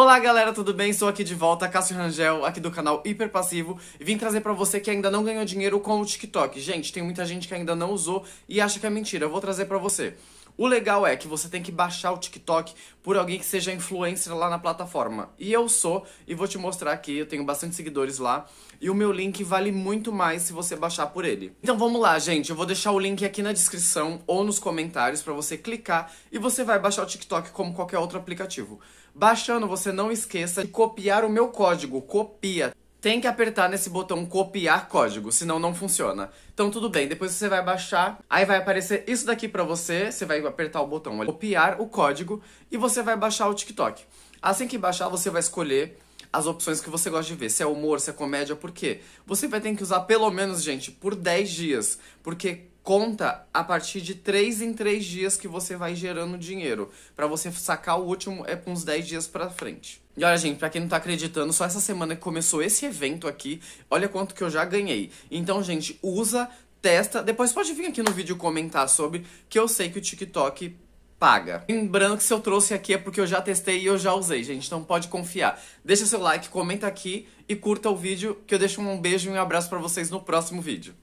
Olá galera, tudo bem? Sou aqui de volta, Cássio Rangel, aqui do canal Hiper e vim trazer para você que ainda não ganhou dinheiro com o TikTok. Gente, tem muita gente que ainda não usou e acha que é mentira, eu vou trazer para você. O legal é que você tem que baixar o TikTok por alguém que seja influencer lá na plataforma. E eu sou, e vou te mostrar aqui, eu tenho bastante seguidores lá, e o meu link vale muito mais se você baixar por ele. Então vamos lá, gente, eu vou deixar o link aqui na descrição ou nos comentários para você clicar e você vai baixar o TikTok como qualquer outro aplicativo. Baixando, você não esqueça de copiar o meu código, copia tem que apertar nesse botão copiar código, senão não funciona. Então tudo bem, depois você vai baixar, aí vai aparecer isso daqui para você, você vai apertar o botão copiar o código e você vai baixar o TikTok. Assim que baixar, você vai escolher as opções que você gosta de ver, se é humor, se é comédia, por quê? Você vai ter que usar pelo menos, gente, por 10 dias, porque conta a partir de 3 em 3 dias que você vai gerando dinheiro. para você sacar o último é com uns 10 dias para frente. E olha, gente, pra quem não tá acreditando, só essa semana que começou esse evento aqui, olha quanto que eu já ganhei. Então, gente, usa, testa, depois pode vir aqui no vídeo comentar sobre, que eu sei que o TikTok paga. Lembrando que se eu trouxe aqui é porque eu já testei e eu já usei, gente, então pode confiar. Deixa seu like, comenta aqui e curta o vídeo, que eu deixo um beijo e um abraço para vocês no próximo vídeo.